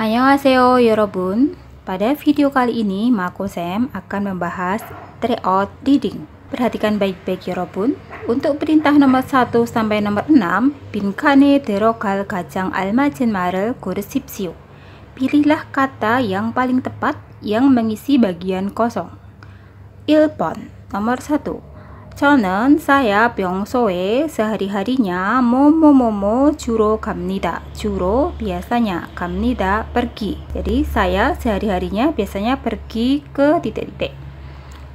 Annyeonghaseyo Yorobun Pada video kali ini Mako Sam akan membahas tryout reading Perhatikan baik-baik Yorobun Untuk perintah nomor 1 sampai nomor 6 Binkane derogal gajang almajen marel kursipsiu Pilihlah kata yang paling tepat yang mengisi bagian kosong Ilpon nomor 1 저는 사야 평소에 sehari-harinya momo-momo 주로 갑니다. 주로 biasanya 갑니다 pergi. Jadi saya sehari-harinya biasanya pergi ke titik-titik.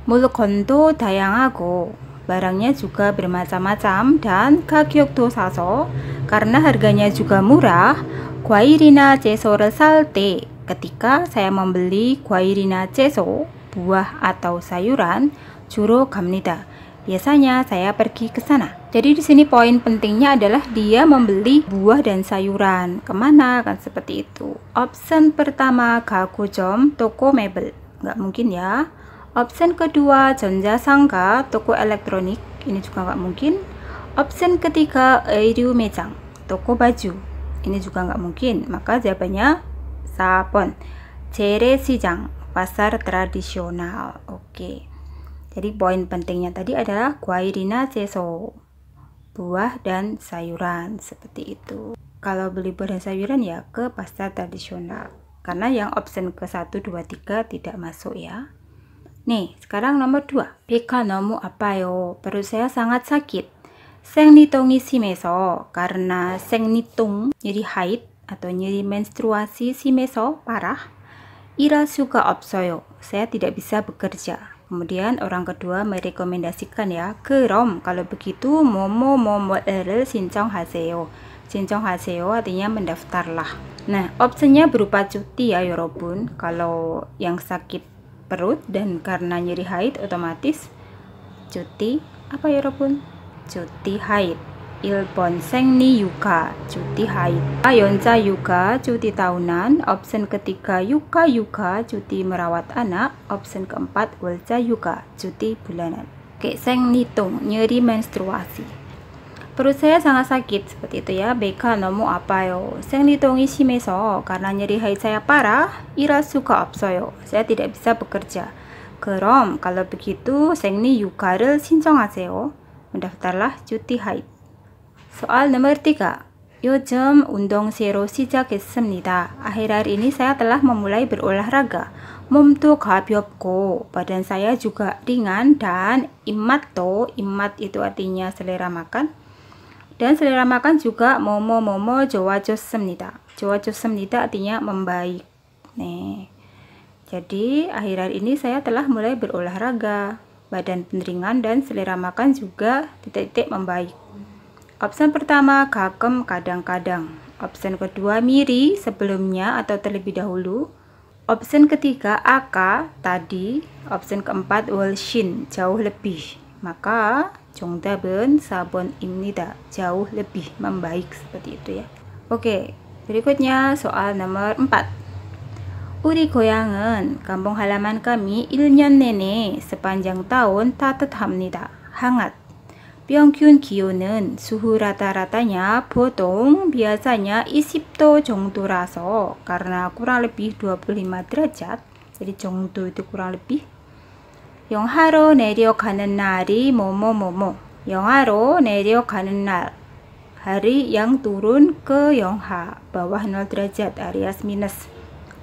물건도 다양하고 barangnya juga bermacam-macam dan 가격도 사서 karena harganya juga murah. Guairina ceso를 salte ketika saya membeli guairina ceso buah atau sayuran juro 갑니다. Biasanya saya pergi ke sana. Jadi di sini poin pentingnya adalah dia membeli buah dan sayuran. Kemana kan seperti itu. Option pertama Gakujom, toko mebel. Nggak mungkin ya. Option kedua Jonja Sangka, toko elektronik. Ini juga nggak mungkin. Option ketiga Eiryu Mejang, toko baju. Ini juga nggak mungkin. Maka jawabannya Sapon. Jere Sijang, pasar tradisional. Oke. Okay. Jadi poin pentingnya tadi adalah guairina seso, buah dan sayuran seperti itu. Kalau beli buah dan sayuran ya ke pasar tradisional. Karena yang option ke 1, 2, 3 tidak masuk ya. Nih, sekarang nomor 2. Pika nomu apa yo? Perut saya sangat sakit. Seng nitongi si meso. Karena seng nitung jadi haid atau nyeri menstruasi si meso parah. Ira suka opsoyo. Saya tidak bisa bekerja. Kemudian orang kedua merekomendasikan ya, kerom kalau begitu momo momo eril sincong haseo. Sincong haseo artinya mendaftarlah. Nah, opsinya berupa cuti ya yorobun. Ya kalau yang sakit perut dan karena nyeri haid otomatis cuti apa yorobun? Ya, cuti haid. Il ponseng ni Yuka, cuti haid. Ayonca ah, Yuka, cuti tahunan. Option ketiga Yuka Yuka, cuti merawat anak. Option keempat Ulca Yuka, cuti bulanan. Oke, seng nitung, nyeri menstruasi perut saya sangat sakit seperti itu ya BK nomu apa yo seng isi meso karena nyeri haid saya parah ira suka opsoyo saya tidak bisa bekerja kerom kalau begitu seng ni yukarel sincong aseo mendaftarlah cuti haid Soal nomor 3. Yojom Undong Sero 시작했습니다. Akhir-akhir ini saya telah memulai berolahraga. Momto 가볍고, badan saya juga ringan dan imat to imat itu artinya selera makan. Dan selera makan juga momo-momo 좋아졌습니다. 좋아졌습니다 artinya membaik. Nih. Jadi, akhir-akhir ini saya telah mulai berolahraga. Badan peneringan dan selera makan juga titik-titik membaik. Opsi pertama gakem kadang-kadang. Opsi kedua miri sebelumnya atau terlebih dahulu. Opsi ketiga aka tadi. Opsi keempat walshin jauh lebih. Maka jongdaben sabon imnida jauh lebih membaik seperti itu ya. Oke, berikutnya soal nomor empat. Uri goyangan kampung halaman kami Ilnyon Nene sepanjang tahun tatat hamnida, hangat. 평균 기온은 수후 rata-ratanya 보통 biasanya isipto 정도라서 karena kurang lebih 25 derajat jadi 정도 itu kurang lebih 영하로 내려가는 날이 뭐뭐뭐뭐 영하로 내려가는 날 hari yang turun ke 영하 bawah 0 derajat alias minus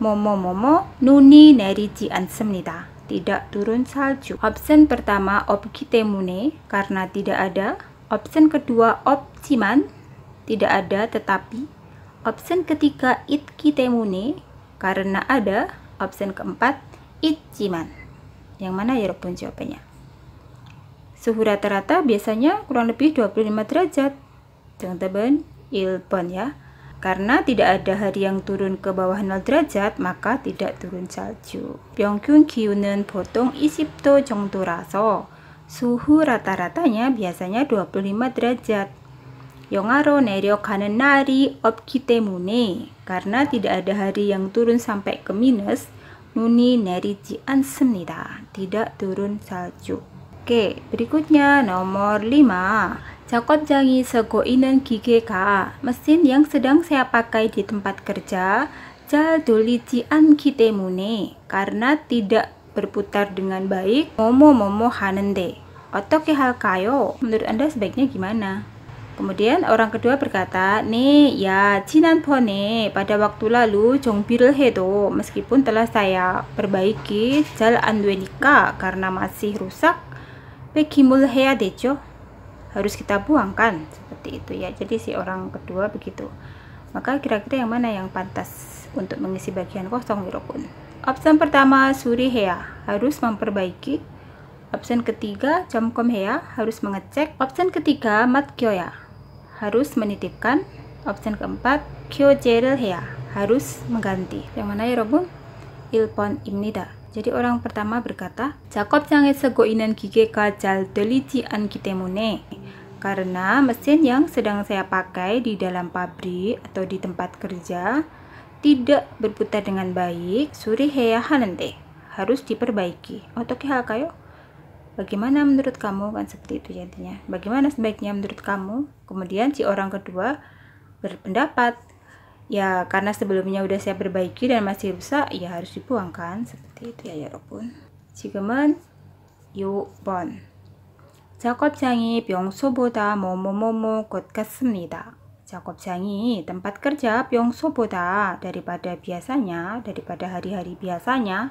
뭐뭐뭐뭐 눈이 내리지 않습니다 tidak turun salju. Option pertama Obikitemune karena tidak ada. Option kedua Opsiman tidak ada tetapi. Option ketiga Itkitemune karena ada. Option keempat Itciman. Yang mana ya Robun jawabannya? Suhu rata-rata biasanya kurang lebih 25 derajat. Jangan teban, ilpon ya. Karena tidak ada hari yang turun ke bawah 0 derajat, maka tidak turun salju. Pyongyang 기온은 보통 20도 정도라서 suhu rata-ratanya biasanya 25 derajat. 영하로 내려가는 Nari, 없기 때문에 karena tidak ada hari yang turun sampai ke minus 눈이 내리지 않습니다. tidak turun salju. Oke, berikutnya nomor 5 sego segoinan gigi ka, mesin yang sedang saya pakai di tempat kerja, kite mune. karena tidak berputar dengan baik, momo momo hanende. ke hal kayo, menurut Anda sebaiknya gimana? Kemudian orang kedua berkata, Nih ya, Cinan Pone, pada waktu lalu Jong Hedo, meskipun telah saya perbaiki Jal Andwenika karena masih rusak, Pekimul Hea Dejo, harus kita buang kan seperti itu ya jadi si orang kedua begitu maka kira-kira yang mana yang pantas untuk mengisi bagian kosong Wirokun option pertama Surihea harus memperbaiki option ketiga Jamkomhea harus mengecek option ketiga Matkyoya harus menitipkan option keempat Kyo Kyojerilhea harus mengganti yang mana ya Robun? Ilpon Imnida jadi orang pertama berkata, Jakob sange sego inan gige kajal deliji an kitemune karena mesin yang sedang saya pakai di dalam pabrik atau di tempat kerja tidak berputar dengan baik, suri heya hanente harus diperbaiki. Otoki hal kayo. Bagaimana menurut kamu kan seperti itu jadinya. Bagaimana sebaiknya menurut kamu? Kemudian si orang kedua berpendapat ya karena sebelumnya udah saya perbaiki dan masih rusak ya harus dibuang kan seperti itu ya ya Robun. Cigeman yuk bon. 작업장이 병소보다 뭐뭐뭐뭐 것 같습니다. 작업장이 tempat kerja 병소보다 daripada biasanya daripada hari-hari biasanya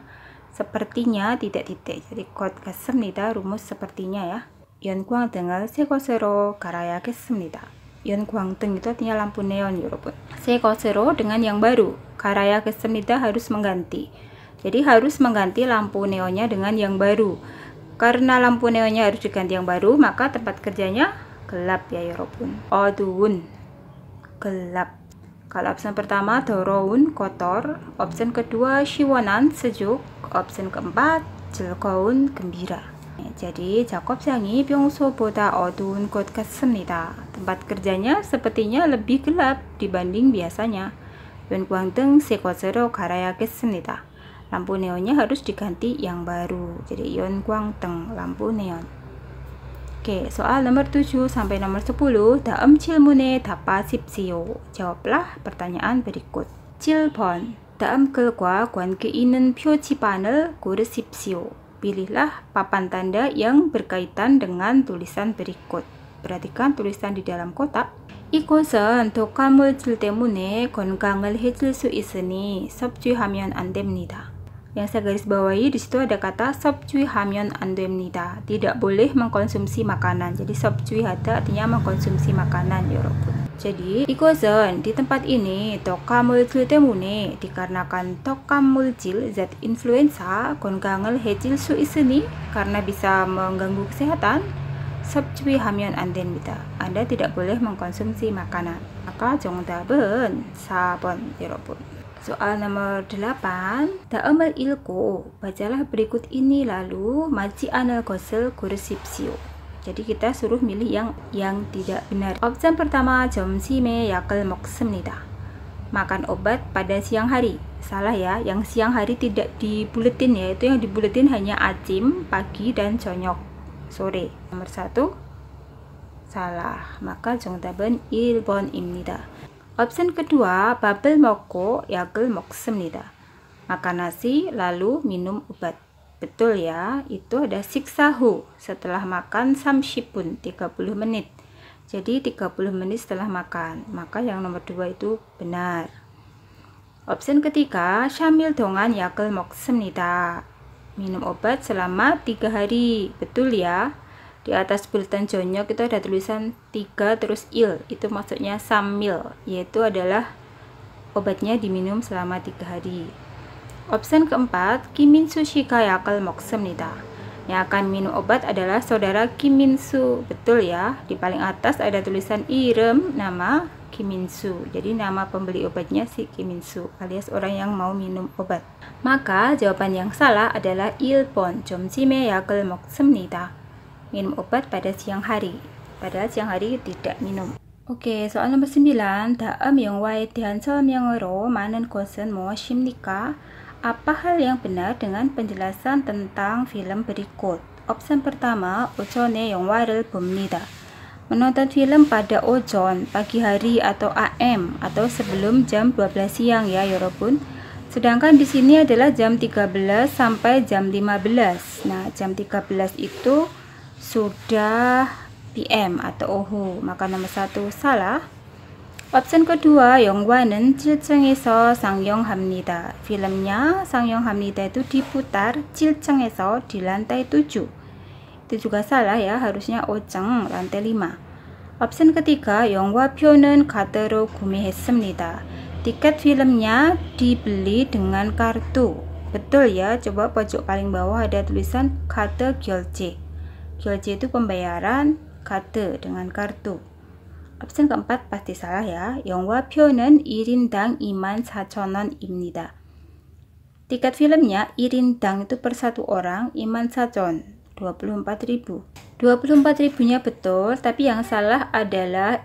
sepertinya tidak titik jadi kot 같습니다 rumus sepertinya ya 연광 등을 karaya 것으로 갈아야겠습니다 연광 등 itu artinya lampu neon yurupun 새 것으로 dengan yang baru karaya 갈아야겠습니다 harus mengganti jadi harus mengganti lampu neonnya dengan yang baru karena lampu neonnya harus diganti yang baru, maka tempat kerjanya gelap ya Yorobun. Ya Oduun, gelap. Kalau option pertama doroun kotor, option kedua shiwonan sejuk, option keempat jelkoun gembira. Jadi 작업장이 평소보다 어두운 Kot kotkasenita. Tempat kerjanya sepertinya lebih gelap dibanding biasanya. 연광등 새 Karaya 갈아야겠습니다 lampu neonnya harus diganti yang baru. Jadi ion teng lampu neon. Oke, soal nomor 7 sampai nomor 10, dalam cilmune dapa sipsio. Jawablah pertanyaan berikut. Cilpon, dalam kelgua guan keinen panel goresipsio. Pilihlah papan tanda yang berkaitan dengan tulisan berikut. Perhatikan tulisan di dalam kotak. 이곳은 독화물질 때문에 건강을 해칠 수 있으니 섭취하면 안 됩니다. Yang saya garis bawahi di situ ada kata sobcui hamyon andemnida. Tidak boleh mengkonsumsi makanan. Jadi sobcui hada artinya mengkonsumsi makanan yorobun. Ya Jadi, ikozen di tempat ini toka mulcil temune dikarenakan toka mulcil zat influenza kongangel hecil su iseni karena bisa mengganggu kesehatan subcui hamyon andemnita Anda tidak boleh mengkonsumsi makanan. Maka jongda ben sabon yorobun. Ya Soal nomor 8, Da'amal ilko, bacalah berikut ini lalu maji anal gosel kursipsio. Jadi kita suruh milih yang yang tidak benar. Opsi pertama, jomsime yakel moksemnida. Makan obat pada siang hari. Salah ya, yang siang hari tidak dibuletin ya, itu yang dibuletin hanya acim, pagi, dan conyok, sore. Nomor satu, salah. Maka jongtaben ilbon imnida. Option kedua, babel moko yakul moksemnida. Makan nasi lalu minum obat. Betul ya, itu ada siksahu setelah makan samshipun 30 menit. Jadi 30 menit setelah makan, maka yang nomor dua itu benar. Opsi ketiga, syamil dongan yakul moksemnida. Minum obat selama tiga hari. Betul ya? di atas bulatan Jonyo kita ada tulisan 3 terus il itu maksudnya samil yaitu adalah obatnya diminum selama 3 hari option keempat Kimin Kayakal Yakal Moksemnita yang akan minum obat adalah saudara Kiminsu betul ya di paling atas ada tulisan irem nama Kiminsu jadi nama pembeli obatnya si Kiminsu alias orang yang mau minum obat maka jawaban yang salah adalah Ilpon Jomjime Yakal ya, Moksemnita minum obat pada siang hari pada siang hari tidak minum Oke, okay, soal nomor 9. Daam yang wae yang ero manen kosen mo shimnika. Apa hal yang benar dengan penjelasan tentang film berikut? Opsi pertama, Ochone yang warel bumnida. Menonton film pada ojon, pagi hari atau AM atau sebelum jam 12 siang ya Yorobun. Ya Sedangkan di sini adalah jam 13 sampai jam 15. Nah, jam 13 itu sudah PM atau oho maka nomor satu salah Option kedua, sang yong Hamnida Filmnya Hamnida itu diputar 질청에서 di lantai 7. Itu juga salah ya, harusnya Oceng lantai 5. Option ketiga, 영화표는 katero 구매했습니다. Tiket filmnya dibeli dengan kartu. Betul ya, coba pojok paling bawah ada tulisan 카드 결제. Kyolje itu pembayaran kata dengan kartu. Opsi keempat pasti salah ya. pionen 표는 1인당 24,000원입니다. Tiket filmnya irindang itu per satu orang, iman sajon 24.000. 24.000-nya betul, tapi yang salah adalah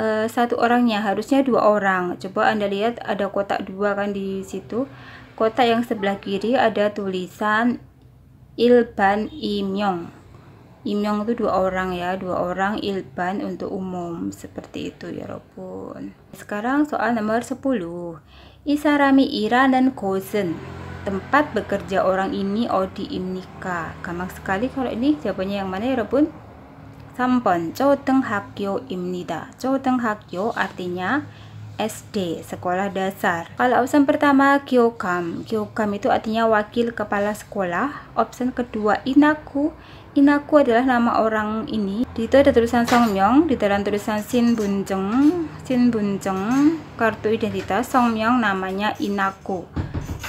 e, satu orangnya, harusnya dua orang. Coba Anda lihat ada kotak dua kan di situ. Kotak yang sebelah kiri ada tulisan Ilban Imyong. Imyong itu dua orang ya, dua orang Ilban untuk umum seperti itu ya Robun. Sekarang soal nomor 10. Isarami Ira dan Kozen. Tempat bekerja orang ini Odi Imnika. Gampang sekali kalau ini jawabannya yang mana ya Robun? Sampon, Chodeng Hakyo Imnida. Chodeng Hakyo artinya SD, sekolah dasar. Kalau option pertama Kyokam, Kyokam itu artinya wakil kepala sekolah. Option kedua Inaku, Inaku adalah nama orang ini. Di itu ada tulisan Songmyong, di dalam tulisan Shin Bunjeng, Shin Bunjeng, kartu identitas Songmyong namanya Inaku.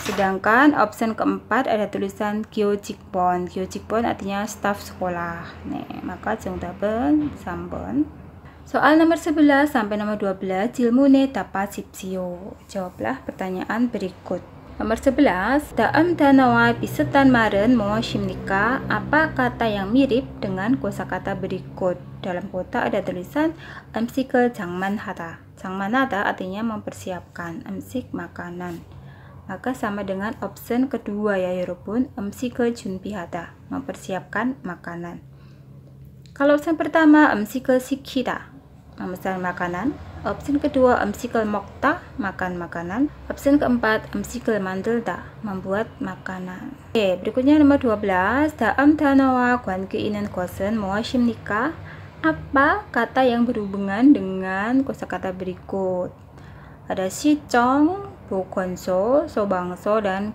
Sedangkan option keempat ada tulisan Kyojikbon. Kyojikbon artinya staf sekolah. Nih, maka jeng tabel, sambon. Soal nomor 11 sampai nomor 12, Jilmune sipsio. Jawablah pertanyaan berikut. Nomor 11, Daam Danawa Bisetan Maren Shimnika, apa kata yang mirip dengan kosa kata berikut? Dalam kota ada tulisan emsikel Jangman Hata. Jangman Hata artinya mempersiapkan, emsik makanan. Maka sama dengan option kedua ya Yorobun, emsikel Junpi Hata, mempersiapkan makanan. Kalau option pertama, emsikel Sikita, memesan makanan. Opsi kedua, amsikal mokta, makan makanan. Opsi keempat, amsikal mandelda membuat makanan. Oke, berikutnya nomor 12, daam danawa kwan keinan kosen moashim nikah. Apa kata yang berhubungan dengan kosakata berikut? Ada si cong, Bukonso, Sobangso, dan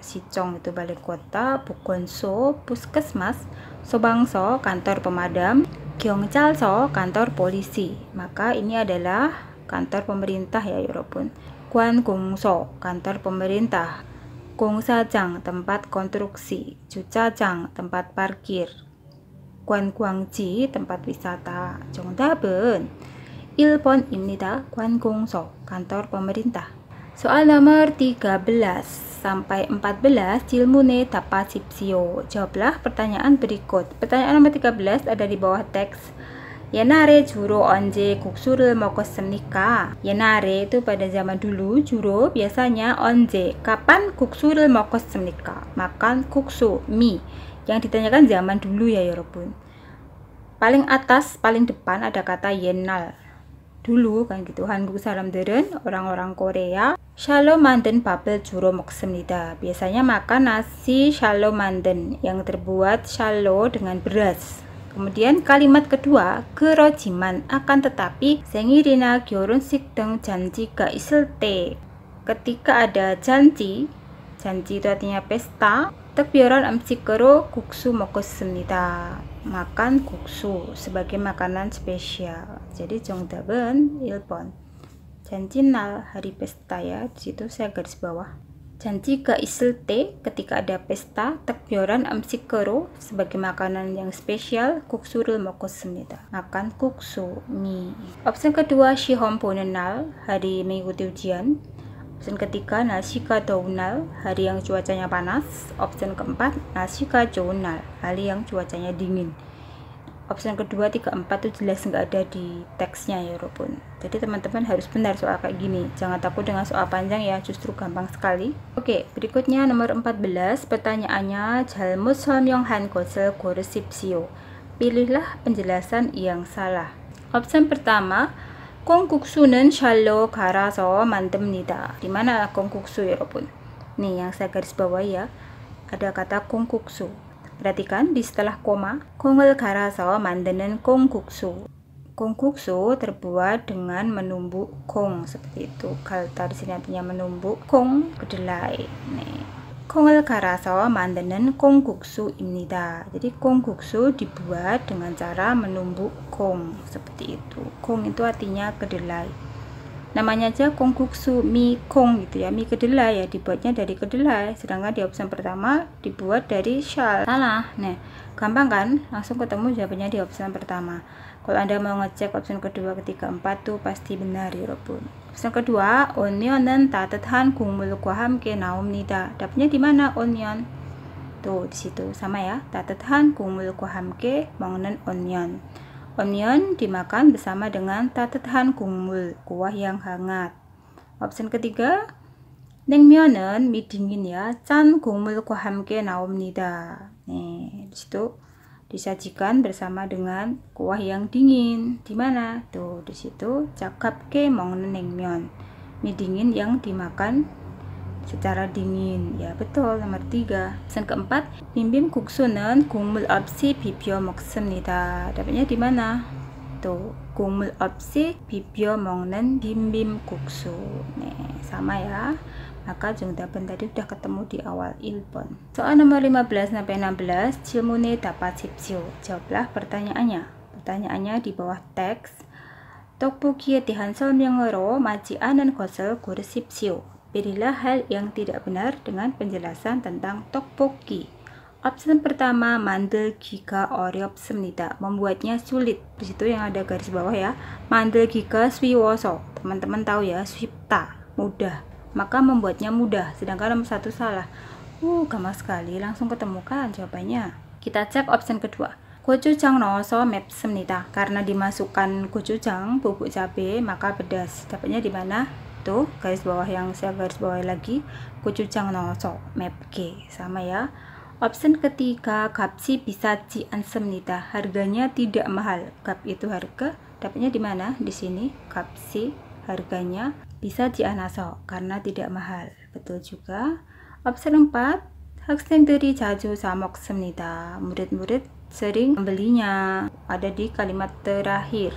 si cong itu balai kota, Bukonso, puskesmas, Sobangso, kantor pemadam, Gyeongchalso, kantor polisi. Maka ini adalah kantor pemerintah ya Yoropun. Ya Kwan Gongso kantor pemerintah. Gongsajang tempat konstruksi. Jucajang tempat parkir. Kwan tempat wisata. Jongdabeun. Ilpon Imnida Kwan Gongso kantor pemerintah. Soal nomor 13 sampai 14 Jilmune Tapasipsio? Jawablah pertanyaan berikut. Pertanyaan nomor 13 ada di bawah teks. Yenare juro onje kuksurul mokosem nikah. Yenare itu pada zaman dulu juro biasanya onje. Kapan kuksurul mokosem nikah? Makan kuksu, mie. Yang ditanyakan zaman dulu ya Yorobun. Ya paling atas, paling depan ada kata yenal dulu kan gitu salam deren orang-orang Korea shalom manden 밥을 juro moksemnida. Biasanya makan nasi shalom manden yang terbuat shalom dengan beras. Kemudian kalimat kedua, kerojiman akan tetapi sengirina gyorun sikdeng janji ga iselte. Ketika ada janji, janji itu artinya pesta, tepioran amsikero guksu mokosemnida. makan guksu sebagai makanan spesial jadi Jongdaben Ilpon janji nal hari pesta ya di situ saya garis bawah janji isil te ketika ada pesta tekbyoran amsikero sebagai makanan yang spesial kuksuril mokosemita makan kuksu mie opsi kedua Shihomponen nal hari mengikuti ujian Opsi ketiga, nasi daunal, hari yang cuacanya panas. Opsi keempat, nasi jounal, hari yang cuacanya dingin option kedua 34 itu jelas nggak ada di teksnya ya rupun. jadi teman-teman harus benar soal kayak gini jangan takut dengan soal panjang ya justru gampang sekali oke berikutnya nomor 14 pertanyaannya Jalmus yong Han Gosel Goresip Sio pilihlah penjelasan yang salah option pertama Kongkuksu는 shallow mantem 만듭니다 dimana Kongkuksu ya rupun? nih yang saya garis bawah ya ada kata Kongkuksu Perhatikan di setelah koma, kongel garaso mandenen kong kuksu. Kong kuksu terbuat dengan menumbuk kong seperti itu. Kalta di sini artinya menumbuk kong kedelai. Nih. Kongel garaso mandenen kong guksu imnida. Jadi kong kuksu dibuat dengan cara menumbuk kong seperti itu. Kong itu artinya kedelai namanya aja kongguksu mi kong gitu ya mi kedelai ya dibuatnya dari kedelai sedangkan di opsi pertama dibuat dari shal salah nah gampang kan langsung ketemu jawabannya di opsi pertama kalau anda mau ngecek opsi kedua ketiga empat tuh pasti benar ya Robun opsi kedua onionen tatetan kumul guaham ke naum nida dapnya di mana onion tuh di situ sama ya tatetan kumul guaham ke mongnen onion Onion dimakan bersama dengan tatetan gungmul, kuah yang hangat. Opsi ketiga, ya, can kumul kuah hamke 함께 나옵니다. Nih, disitu disajikan bersama dengan kuah yang dingin. Di mana? Tuh, disitu cakap ke mongnen nengmyeon. Mie dingin yang dimakan secara dingin. Ya, betul. Nomor tiga. Pesan keempat, bimbim kuksunen kumul opsi bibio 먹습니다. Dapatnya di mana? Tuh, opsi opsi bibio bim bimbim kuksu. Nih, sama ya. Maka jungdaban tadi sudah ketemu di awal ilpon. Soal nomor 15 sampai 16, cilmune dapat sipsio. Jawablah pertanyaannya. Pertanyaannya di bawah teks. Tteokbokki에 대한 설명으로 maji 않은 kosel 고르십시오. Pilihlah hal yang tidak benar dengan penjelasan tentang tteokbokki. Opsi pertama, mandel giga oryop semnita. Membuatnya sulit. Di situ yang ada garis bawah ya. Mandel giga swiwoso. Teman-teman tahu ya, swipta. Mudah. Maka membuatnya mudah. Sedangkan nomor satu salah. Uh, gampang sekali. Langsung ketemukan jawabannya. Kita cek opsi kedua. Gochujang nooso map semnita. Karena dimasukkan gochujang, bubuk cabe, maka pedas. Dapatnya di mana? itu garis bawah yang saya garis bawah lagi kucucang nongso map G sama ya option ketiga kapsi bisa ci ansem nita harganya tidak mahal kap itu harga dapatnya di mana di sini kapsi harganya bisa ci anaso karena tidak mahal betul juga option 4 dari jaju samok semnita murid-murid sering membelinya. Ada di kalimat terakhir.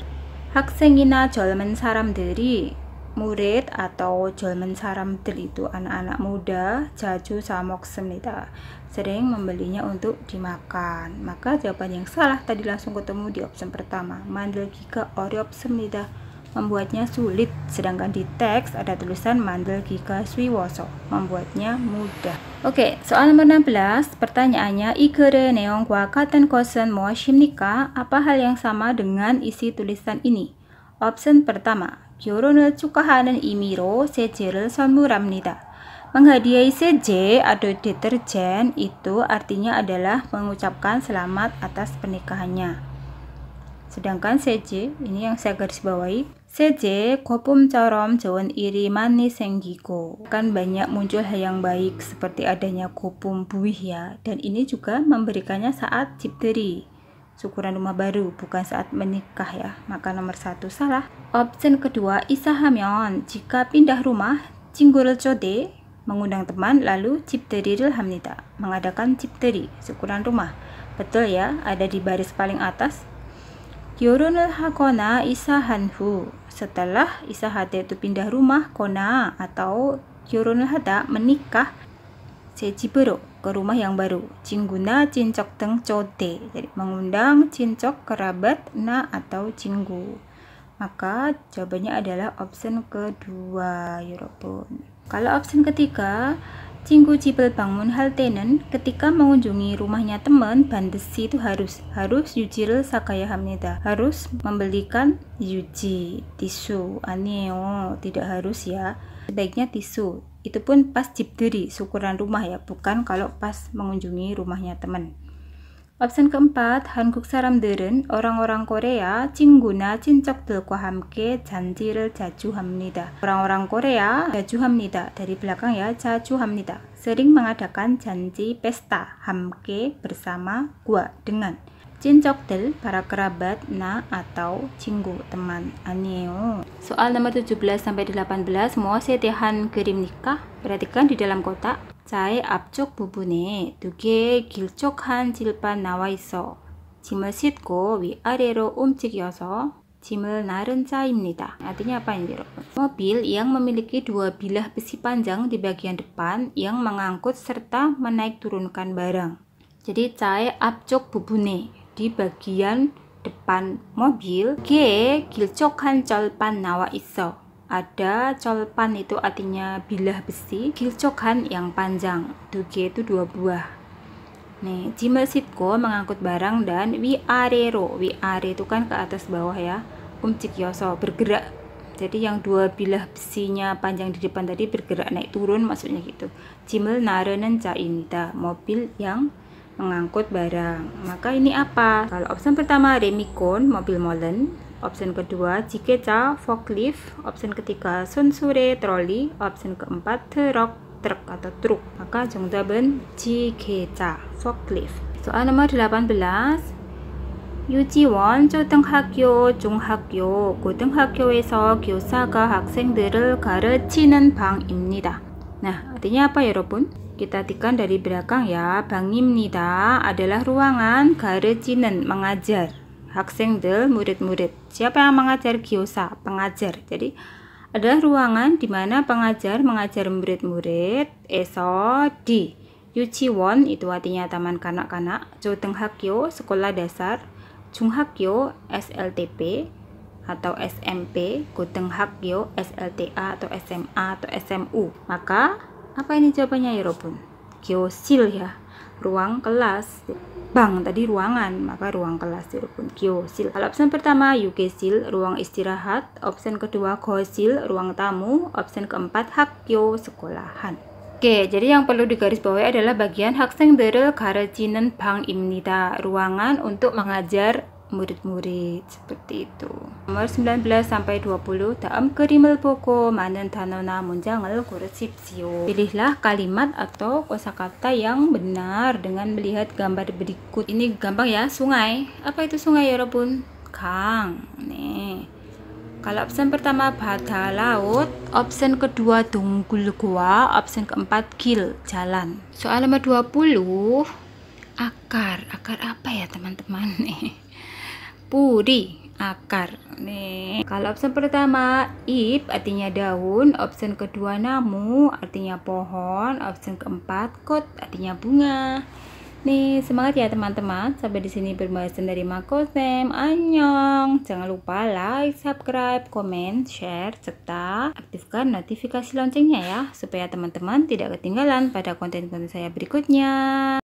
jolmen saram dari murid atau Jolmen Saramdel itu anak-anak muda Jaju Samoksemnita sering membelinya untuk dimakan maka jawaban yang salah tadi langsung ketemu di opsi pertama mandel giga oryopsemnita membuatnya sulit sedangkan di teks ada tulisan mandel giga swiwoso membuatnya mudah Oke, soal nomor 16, pertanyaannya Igere neong wa katen kosen moa apa hal yang sama dengan isi tulisan ini? Option pertama, 결혼을 축하하는 의미로 세제를 선물합니다. Menghadiahi seje atau deterjen itu artinya adalah mengucapkan selamat atas pernikahannya. Sedangkan seje, ini yang saya garis bawahi, seje corom cawan iri manis senggigo. Kan banyak muncul hal yang baik seperti adanya kopum buih ya, dan ini juga memberikannya saat cipteri syukuran rumah baru, bukan saat menikah ya. Maka nomor satu salah. Option kedua, isa hamion Jika pindah rumah, cinggurul chode, mengundang teman, lalu cipteri hamnita, mengadakan cipteri, syukuran rumah. Betul ya, ada di baris paling atas. Yorunul hakona hanhu Setelah isa isahate itu pindah rumah, kona atau yorunul hata menikah, sejibero ke rumah yang baru. Cingguna cincok teng cote. Jadi mengundang cincok kerabat na atau cinggu. Maka jawabannya adalah option kedua, Yoropun. Kalau option ketiga, Cinggu Cipel bangun hal tenen ketika mengunjungi rumahnya teman bandesi itu harus harus yujiril sakaya Hamida harus membelikan yuji tisu aneo tidak harus ya sebaiknya tisu itu pun pas jibderi syukuran rumah ya bukan kalau pas mengunjungi rumahnya teman Opsi keempat, hanguk saram deren, orang-orang Korea, cingguna, cincok delkwa hamke, janjiril jaju hamnida. Orang-orang Korea, jaju hamnida, dari belakang ya, jaju hamnida, sering mengadakan janji pesta hamke bersama gua dengan. Cincokdel, para kerabat, na atau cinggu, teman, aneo. Soal nomor 17 sampai 18, setehan kirim nikah. Perhatikan di dalam kotak. Cai bubune, tuge gilcok han cilpan nawaiso. Cimel sitko wi arero 싣고 위아래로 Cimel naren 나른 nita. Artinya apa ini, Mobil yang memiliki dua bilah besi panjang di bagian depan yang mengangkut serta menaik turunkan barang. Jadi, cai apcok bubune di bagian depan mobil G gilcokan colpan nawa iso ada colpan itu artinya bilah besi gilcokan yang panjang itu G itu dua buah nih jimbal sitko mengangkut barang dan wiarero wiare itu kan ke atas bawah ya um yoso bergerak jadi yang dua bilah besinya panjang di depan tadi bergerak naik turun maksudnya gitu jimel narenen cainta mobil yang mengangkut barang. Maka ini apa? Kalau opsi pertama Remicon, mobil molen. Opsi kedua Jikecha, forklift. Opsi ketiga Sunsure, troli. Opsi keempat Truk, truk atau truk. Maka jawaban Jikecha, forklift. Soal nomor 18. 유치원, 초등학교, 중학교, 고등학교에서 교사가 학생들을 가르치는 방입니다. Nah, artinya apa ya, Robun? Kita tikan dari belakang ya. Bangimnida adalah ruangan garejinen mengajar. Haksengdel murid-murid. Siapa yang mengajar Gyosa? Pengajar. Jadi adalah ruangan di mana pengajar mengajar murid-murid eso di Yuchiwon itu artinya taman kanak-kanak, Joteng Hakyo sekolah dasar, Junghakyo SLTP atau SMP, Goteng Hakyo SLTA atau SMA atau SMU. Maka apa ini jawabannya ya Robun? ya. Ruang kelas. Bang tadi ruangan, maka ruang kelas ya Robun. Geosil. Kalau opsi pertama Yukesil, ruang istirahat. Opsi kedua gosil, ruang tamu. Opsi keempat hakyo, sekolahan. Oke, jadi yang perlu digarisbawahi adalah bagian Hakseng Derel Karajinen Bang Imnida, ruangan untuk mengajar Murid-murid seperti itu. Nomor 19 sampai 20 다음 그림을 보고 많은 단어나 문장을 고르십시오. Pilihlah kalimat atau kosakata yang benar dengan melihat gambar berikut. Ini gampang ya, sungai. Apa itu sungai ya Robun Kang. Nih. Kalau option pertama bata laut, option kedua tunggul gua, option keempat gil jalan. Soal nomor 20 akar. Akar apa ya teman-teman nih? -teman? puri akar nih kalau option pertama ip artinya daun option kedua namu artinya pohon option keempat kot artinya bunga nih semangat ya teman-teman sampai di sini pembahasan dari Makosem anyong jangan lupa like subscribe comment, share serta aktifkan notifikasi loncengnya ya supaya teman-teman tidak ketinggalan pada konten-konten saya berikutnya